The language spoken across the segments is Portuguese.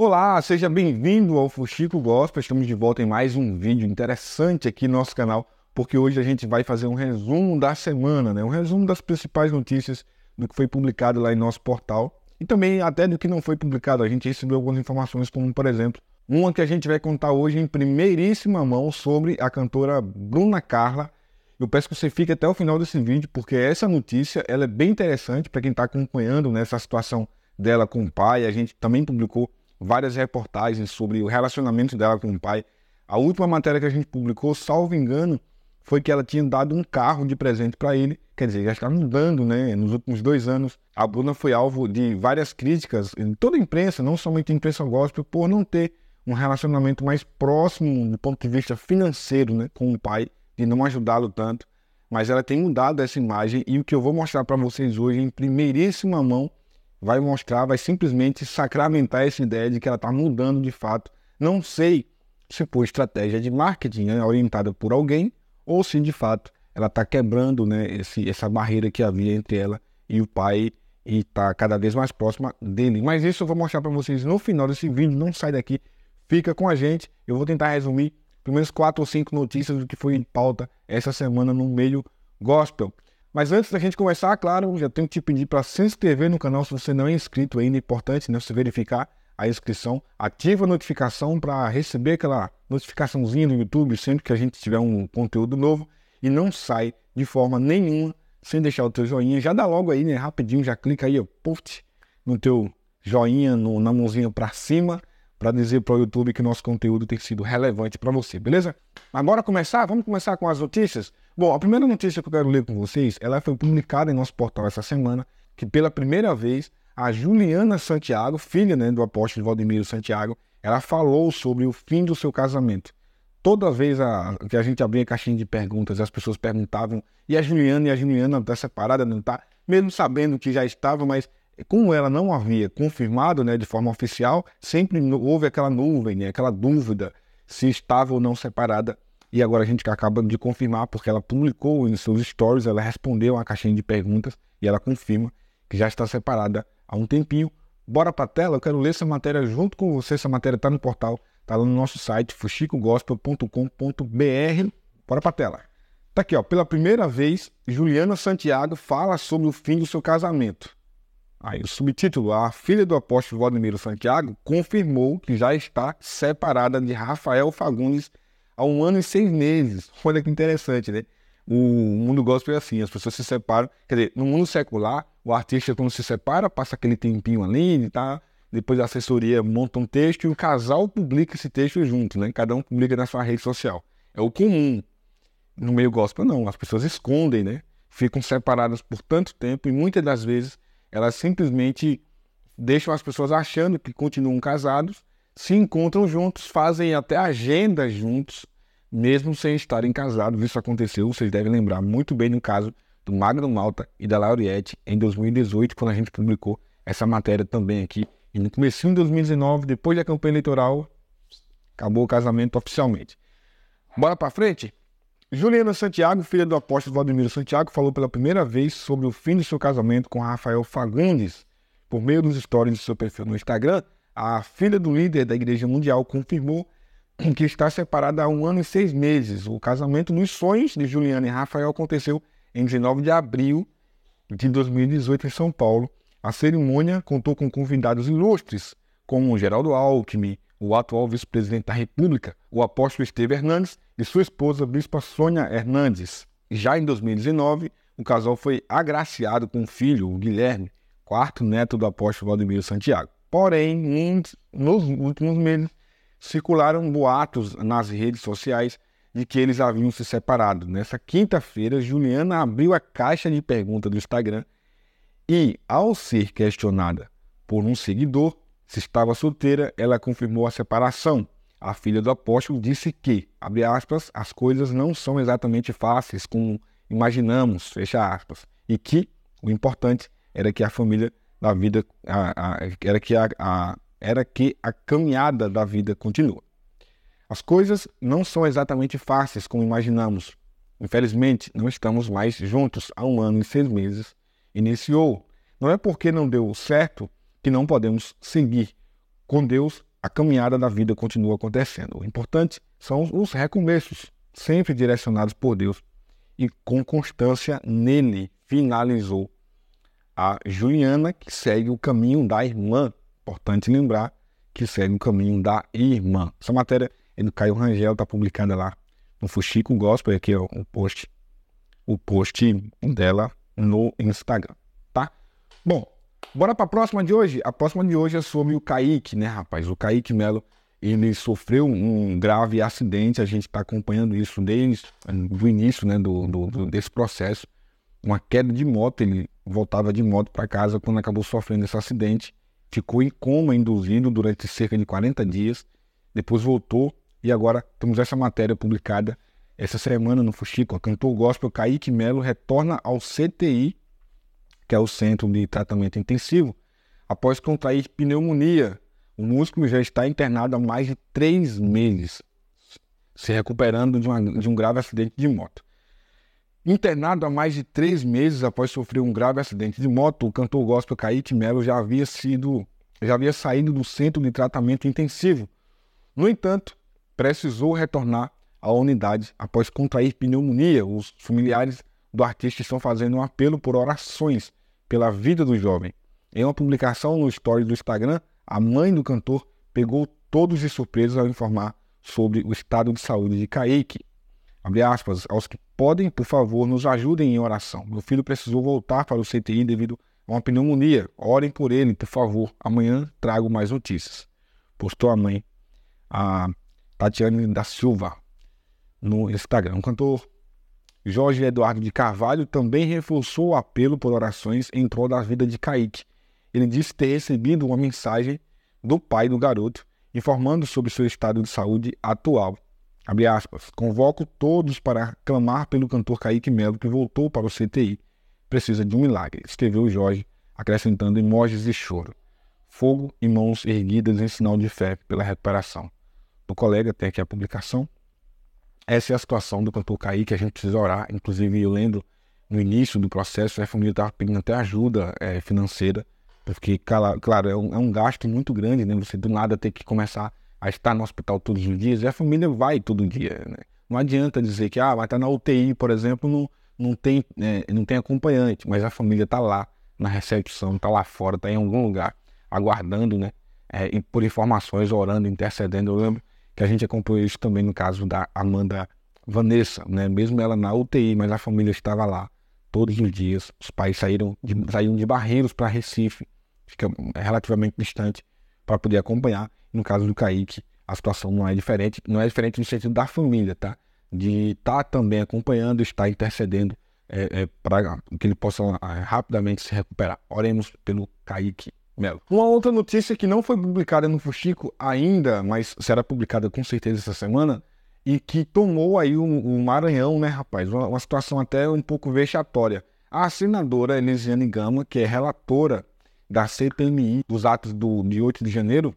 Olá, seja bem-vindo ao Fuxico Gospel. Estamos de volta em mais um vídeo interessante aqui no nosso canal, porque hoje a gente vai fazer um resumo da semana, né? Um resumo das principais notícias do que foi publicado lá em nosso portal e também até do que não foi publicado. A gente recebeu algumas informações, como por exemplo, uma que a gente vai contar hoje em primeiríssima mão sobre a cantora Bruna Carla. Eu peço que você fique até o final desse vídeo, porque essa notícia ela é bem interessante para quem está acompanhando nessa né, situação dela com o pai. A gente também publicou várias reportagens sobre o relacionamento dela com o pai. A última matéria que a gente publicou, salvo engano, foi que ela tinha dado um carro de presente para ele. Quer dizer, já está mudando, né? Nos últimos dois anos, a Bruna foi alvo de várias críticas em toda a imprensa, não somente a imprensa gospel, por não ter um relacionamento mais próximo do ponto de vista financeiro, né, com o pai, de não ajudá-lo tanto. Mas ela tem mudado essa imagem e o que eu vou mostrar para vocês hoje em primeiríssima mão vai mostrar, vai simplesmente sacramentar essa ideia de que ela está mudando de fato. Não sei se por estratégia de marketing né, orientada por alguém ou se de fato ela está quebrando né, esse, essa barreira que havia entre ela e o pai e está cada vez mais próxima dele. Mas isso eu vou mostrar para vocês no final desse vídeo. Não sai daqui, fica com a gente. Eu vou tentar resumir pelo menos quatro ou cinco notícias do que foi em pauta essa semana no meio gospel. Mas antes da gente começar, claro, já tenho que te pedir para se inscrever no canal se você não é inscrito ainda. É importante né, você verificar a inscrição, ativa a notificação para receber aquela notificaçãozinha do YouTube sempre que a gente tiver um conteúdo novo e não sai de forma nenhuma sem deixar o teu joinha. Já dá logo aí, né? Rapidinho, já clica aí, ó, puff, no teu joinha, no, na mãozinha para cima para dizer para o YouTube que nosso conteúdo tem sido relevante para você, beleza? Agora começar, vamos começar com as notícias. Bom, a primeira notícia que eu quero ler com vocês, ela foi publicada em nosso portal essa semana, que pela primeira vez a Juliana Santiago, filha né, do apóstolo Valdemiro Santiago, ela falou sobre o fim do seu casamento. Toda vez a, que a gente abria a caixinha de perguntas, as pessoas perguntavam, e a Juliana, e a Juliana está separada, não está? Mesmo sabendo que já estava, mas como ela não havia confirmado né, de forma oficial, sempre houve aquela nuvem, né, aquela dúvida se estava ou não separada. E agora a gente acaba de confirmar, porque ela publicou em seus stories, ela respondeu a caixinha de perguntas e ela confirma que já está separada há um tempinho. Bora para a tela, eu quero ler essa matéria junto com você. Essa matéria está no portal, está lá no nosso site, fuxicogospel.com.br. Bora para a tela. Tá aqui, ó. Pela primeira vez, Juliana Santiago fala sobre o fim do seu casamento. Aí o subtítulo, a filha do apóstolo Vladimir Santiago confirmou que já está separada de Rafael Fagundes há um ano e seis meses. Olha que interessante, né? O mundo gospel é assim, as pessoas se separam. Quer dizer, no mundo secular, o artista quando se separa, passa aquele tempinho ali, tá? depois a assessoria monta um texto e o casal publica esse texto junto, né? Cada um publica na sua rede social. É o comum. No meio gospel, não. As pessoas escondem, né? Ficam separadas por tanto tempo e muitas das vezes elas simplesmente deixam as pessoas achando que continuam casados, se encontram juntos, fazem até agenda juntos, mesmo sem estarem casados. Isso aconteceu, vocês devem lembrar muito bem no caso do Magno Malta e da Lauriette em 2018, quando a gente publicou essa matéria também aqui. E no começo de 2019, depois da campanha eleitoral, acabou o casamento oficialmente. Bora para frente? Juliana Santiago, filha do apóstolo Vladimir Santiago, falou pela primeira vez sobre o fim de seu casamento com Rafael Fagundes. Por meio dos stories de seu perfil no Instagram, a filha do líder da Igreja Mundial confirmou que está separada há um ano e seis meses. O casamento nos sonhos de Juliana e Rafael aconteceu em 19 de abril de 2018 em São Paulo. A cerimônia contou com convidados ilustres, como Geraldo Alckmin, o atual vice-presidente da República, o apóstolo Esteve Hernandes de sua esposa, bispa Sônia Hernandes. Já em 2019, o casal foi agraciado com um filho, o Guilherme, quarto neto do apóstolo Valdemiro Santiago. Porém, nos últimos meses, circularam boatos nas redes sociais de que eles haviam se separado. Nessa quinta-feira, Juliana abriu a caixa de pergunta do Instagram e, ao ser questionada por um seguidor se estava solteira, ela confirmou a separação. A filha do apóstolo disse que, abre aspas, as coisas não são exatamente fáceis como imaginamos, fecha aspas, e que o importante era que a família da vida, a, a, era, que a, a, era que a caminhada da vida continua. As coisas não são exatamente fáceis como imaginamos. Infelizmente, não estamos mais juntos há um ano e seis meses. Iniciou. Não é porque não deu certo que não podemos seguir. Com Deus, a caminhada da vida continua acontecendo. O importante são os recomeços, sempre direcionados por Deus e com constância nele. Finalizou a Juliana, que segue o caminho da irmã. Importante lembrar que segue o caminho da irmã. Essa matéria é do Caio Rangel, está publicada lá no Fuxico Gospel, aqui é o post, o post dela no Instagram, tá? Bom, Bora para a próxima de hoje? A próxima de hoje é sobre o Kaique, né, rapaz? O Kaique Melo, ele sofreu um grave acidente, a gente está acompanhando isso desde o início né, do, do, desse processo. Uma queda de moto, ele voltava de moto para casa quando acabou sofrendo esse acidente. Ficou em coma induzido durante cerca de 40 dias, depois voltou e agora temos essa matéria publicada essa semana no Fuxico. A cantor gospel Kaique Melo retorna ao CTI que é o centro de tratamento intensivo, após contrair pneumonia. O músculo já está internado há mais de três meses, se recuperando de, uma, de um grave acidente de moto. Internado há mais de três meses após sofrer um grave acidente de moto, o cantor gospel Kaique Melo já havia sido, já havia saído do centro de tratamento intensivo. No entanto, precisou retornar à unidade após contrair pneumonia. Os familiares do artista estão fazendo um apelo por orações pela vida do jovem. Em uma publicação no story do Instagram, a mãe do cantor pegou todos de surpresa ao informar sobre o estado de saúde de Kaique. Abre aspas, aos que podem, por favor, nos ajudem em oração. Meu filho precisou voltar para o CTI devido a uma pneumonia. Orem por ele, por favor. Amanhã trago mais notícias. Postou a mãe, a Tatiane da Silva, no Instagram. O cantor Jorge Eduardo de Carvalho também reforçou o apelo por orações em prol da vida de Kaique. Ele disse ter recebido uma mensagem do pai do garoto informando sobre seu estado de saúde atual. Aspas, Convoco todos para clamar pelo cantor Kaique Melo que voltou para o CTI. Precisa de um milagre, escreveu Jorge, acrescentando emojis de choro. Fogo e mãos erguidas em sinal de fé pela recuperação. O colega tem aqui a publicação. Essa é a situação do cantor que a gente precisa orar. Inclusive, eu lembro no início do processo, a família estava pedindo até ajuda é, financeira, porque, claro, é um, é um, gasto muito grande, né? Você do nada ter que começar a estar no hospital todos os dias, e a família vai todo dia, né? Não adianta dizer que, ah, vai estar na UTI, por exemplo, não, não, tem, é, não tem acompanhante, mas a família está lá na recepção, está lá fora, está em algum lugar, aguardando, né? É, e por informações, orando, intercedendo. Eu lembro que a gente acompanhou isso também no caso da Amanda Vanessa, né? Mesmo ela na UTI, mas a família estava lá todos os dias. Os pais saíram de, saíram de Barreiros para Recife, fica relativamente distante, para poder acompanhar. No caso do Kaique, a situação não é diferente, não é diferente no sentido da família, tá? De estar tá também acompanhando, estar intercedendo é, é, para que ele possa é, rapidamente se recuperar. Oremos pelo Kaique Melo. Uma outra notícia que não foi publicada no Fuxico ainda, mas será publicada com certeza essa semana, e que tomou aí o, Maranhão, né, rapaz? Uma, uma, situação até um pouco vexatória. A senadora Elisiane Gama, que é relatora da CPMI dos atos do, de 8 de janeiro,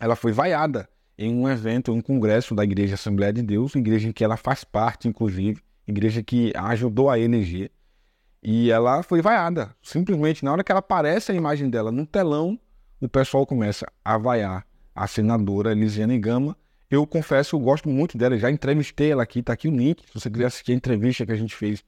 ela foi vaiada em um evento, um congresso da Igreja Assembleia de Deus, igreja em que ela faz parte, inclusive, igreja que ajudou a eleger e ela foi vaiada. Simplesmente, na hora que ela aparece a imagem dela no telão, o pessoal começa a vaiar a senadora Elisiane Gama. Eu confesso, eu gosto muito dela, já entrevistei ela aqui, está aqui o link, se você quiser assistir a entrevista que a gente fez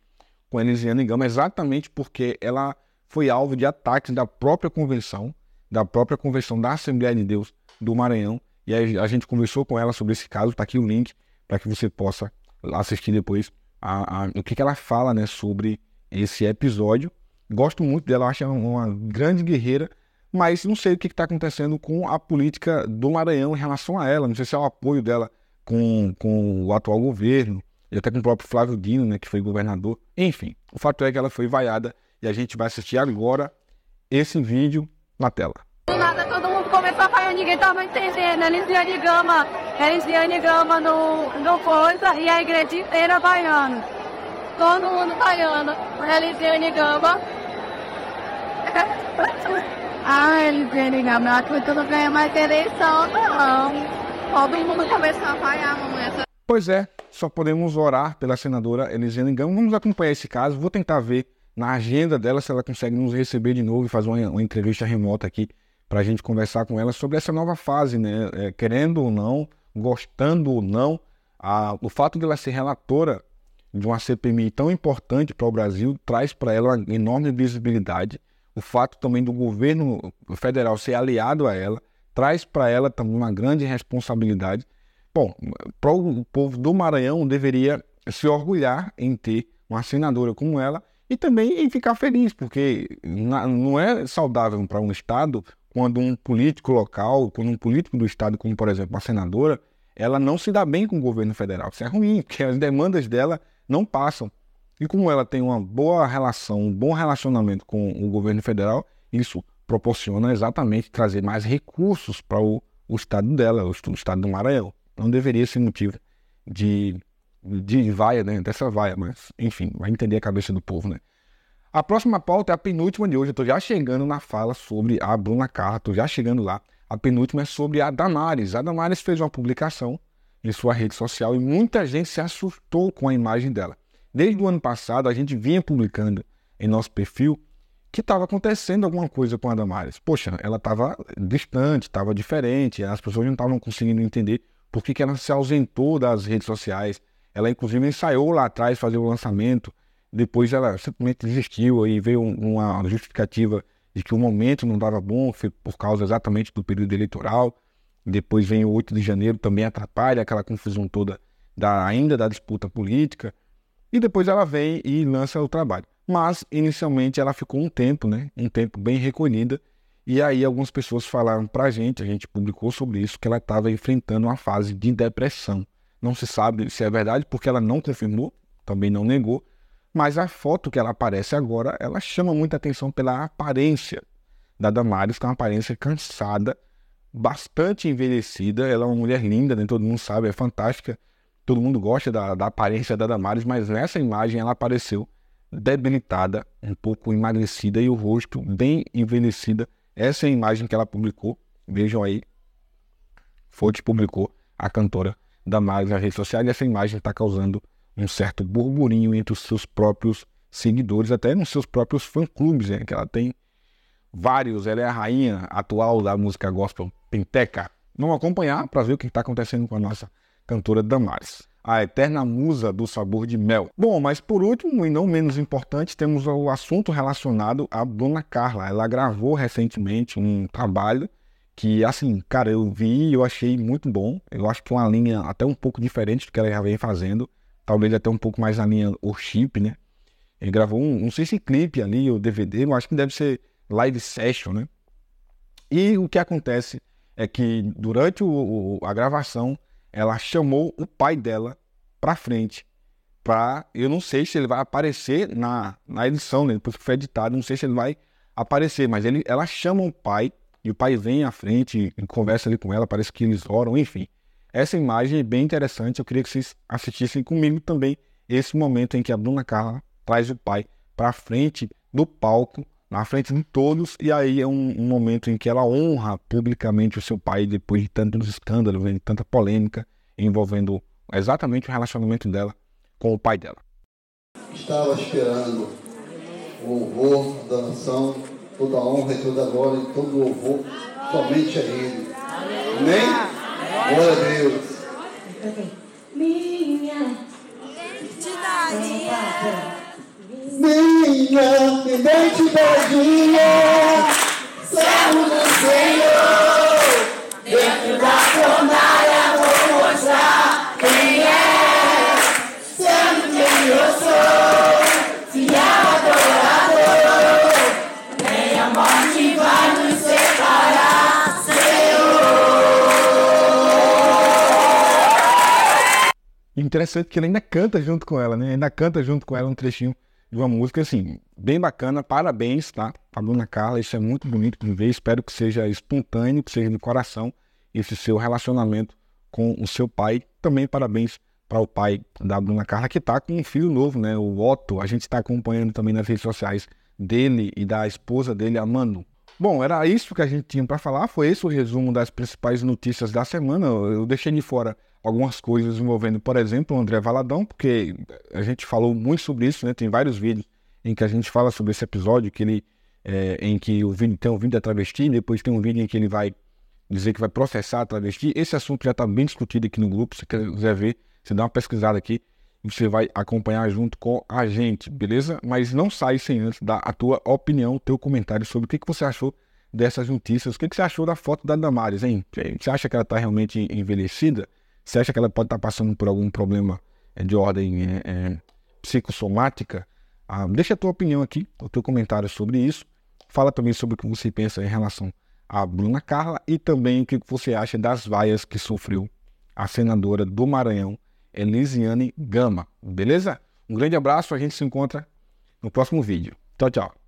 com a Elisiane Gama, exatamente porque ela foi alvo de ataques da própria convenção, da própria convenção da Assembleia de Deus do Maranhão, e a gente conversou com ela sobre esse caso, está aqui o link para que você possa assistir depois a, a, o que, que ela fala né, sobre esse episódio. Gosto muito dela, acho uma grande guerreira, mas não sei o que está acontecendo com a política do Maranhão em relação a ela. Não sei se é o apoio dela com, com o atual governo, e até com o próprio Flávio Dino, né, que foi governador. Enfim, o fato é que ela foi vaiada e a gente vai assistir agora esse vídeo na tela. Do nada todo mundo começou a falar, ninguém estava tá entendendo. É a Gama, é a Gama no, no coisa e a igreja inteira vaiando todo mundo pagando. Realizei o Enigama. ah, realizei o Enigama. Eu acredito que não ganha mais eleição, não. Todo mundo começou a apanhar mamãe. Pois é, só podemos orar pela senadora Elisiane Gama. Vamos acompanhar esse caso. Vou tentar ver na agenda dela se ela consegue nos receber de novo e fazer uma, uma entrevista remota aqui para a gente conversar com ela sobre essa nova fase, né? É, querendo ou não, gostando ou não, a, o fato de ela ser relatora de uma CPMI tão importante para o Brasil traz para ela uma enorme visibilidade. O fato também do governo federal ser aliado a ela traz para ela também uma grande responsabilidade. Bom, para o povo do Maranhão deveria se orgulhar em ter uma senadora como ela e também em ficar feliz, porque não é saudável para um Estado quando um político local, quando um político do Estado, como por exemplo a senadora, ela não se dá bem com o governo federal. Isso é ruim, porque as demandas dela não passam. E como ela tem uma boa relação, um bom relacionamento com o governo federal, isso proporciona exatamente trazer mais recursos para o, o estado dela, o, o estado do Maranhão. Não deveria ser motivo de, de vaia, né? Dessa vaia, mas enfim, vai entender a cabeça do povo, né? A próxima pauta é a penúltima de hoje. Eu estou já chegando na fala sobre a Bruna Carra, estou já chegando lá. A penúltima é sobre a Damares. A Damares fez uma publicação em sua rede social e muita gente se assustou com a imagem dela. Desde o ano passado, a gente vinha publicando em nosso perfil que estava acontecendo alguma coisa com a Damares. Poxa, ela estava distante, estava diferente, as pessoas não estavam conseguindo entender por que, que ela se ausentou das redes sociais. Ela, inclusive, ensaiou lá atrás fazer o lançamento, depois ela simplesmente desistiu e veio uma justificativa de que o momento não dava bom, foi por causa exatamente do período eleitoral. Depois vem o 8 de janeiro, também atrapalha aquela confusão toda da, ainda da disputa política. E depois ela vem e lança o trabalho. Mas, inicialmente, ela ficou um tempo, né? Um tempo bem recolhida. E aí algumas pessoas falaram para a gente, a gente publicou sobre isso, que ela estava enfrentando uma fase de depressão. Não se sabe se é verdade, porque ela não confirmou, também não negou, mas a foto que ela aparece agora, ela chama muita atenção pela aparência da Damares, que é uma aparência cansada, bastante envelhecida. Ela é uma mulher linda, né? todo mundo sabe, é fantástica. Todo mundo gosta da, da aparência da Damares, mas nessa imagem ela apareceu debilitada, um pouco emagrecida e o rosto bem envelhecida. Essa é a imagem que ela publicou. Vejam aí. Fonte publicou a cantora Damares nas redes sociais e essa imagem está causando um certo burburinho entre os seus próprios seguidores, até nos seus próprios fã-clubes, né? que ela tem vários. Ela é a rainha atual da música gospel Penteca. Vamos acompanhar para ver o que está acontecendo com a nossa cantora Damares. A eterna musa do sabor de mel. Bom, mas por último e não menos importante, temos o assunto relacionado à Dona Carla. Ela gravou recentemente um trabalho que, assim, cara, eu vi e eu achei muito bom. Eu acho que uma linha até um pouco diferente do que ela já vem fazendo. Talvez até um pouco mais na linha o chip, né? Ele gravou um, não sei se clipe ali, ou DVD, mas acho que deve ser live session, né? E o que acontece? é que durante o, o, a gravação ela chamou o pai dela para frente. Pra, eu não sei se ele vai aparecer na, na edição, né? depois que foi editado, não sei se ele vai aparecer, mas ele, ela chama o pai e o pai vem à frente e conversa ali com ela, parece que eles oram, enfim. Essa imagem é bem interessante, eu queria que vocês assistissem comigo também esse momento em que a Bruna Carla traz o pai para frente do palco na frente de todos, e aí é um, um, momento em que ela honra publicamente o seu pai depois de tantos escândalos, de tanta polêmica envolvendo exatamente o relacionamento dela com o pai dela. Estava esperando o honror da nação, toda a honra e toda a glória e todo o louvor somente a Ele. Amém? Glória a Deus. Minha identidade. Minha Senhor, me dê de servo do Senhor, dentro da fornalha vou mostrar quem é, sendo quem eu sou, fiel adorador, nem a morte vai nos separar, Senhor. Interessante que ele ainda canta junto com ela, né? Ainda canta junto com ela um trechinho de uma música, assim, bem bacana. Parabéns, tá? Pra Bruna Carla, isso é muito bonito de ver. Espero que seja espontâneo, que seja de coração esse seu relacionamento com o seu pai. Também parabéns para o pai da Bruna Carla, que está com um filho novo, né? O Otto. A gente está acompanhando também nas redes sociais dele e da esposa dele, a Manu. Bom, era isso que a gente tinha para falar. Foi esse o resumo das principais notícias da semana. Eu deixei de fora algumas coisas envolvendo, por exemplo, o André Valadão, porque a gente falou muito sobre isso, né? Tem vários vídeos em que a gente fala sobre esse episódio, que ele, é, em que o vídeo tem um vídeo da travesti, depois tem um vídeo em que ele vai dizer que vai processar a travesti. Esse assunto já está bem discutido aqui no grupo. Se quiser ver, você dá uma pesquisada aqui você vai acompanhar junto com a gente, beleza? Mas não sai sem antes dar a tua opinião, teu comentário sobre o que, que você achou dessas notícias. O que, que você achou da foto da Damares, hein? Você acha que ela está realmente envelhecida? Você acha que ela pode estar tá passando por algum problema é, de ordem é, é, psicossomática? Ah, deixa a tua opinião aqui, o teu comentário sobre isso. Fala também sobre o que você pensa em relação à Bruna Carla e também o que você acha das vaias que sofreu a senadora do Maranhão Elisiane Gama. Beleza? Um grande abraço, a gente se encontra no próximo vídeo. Tchau, tchau.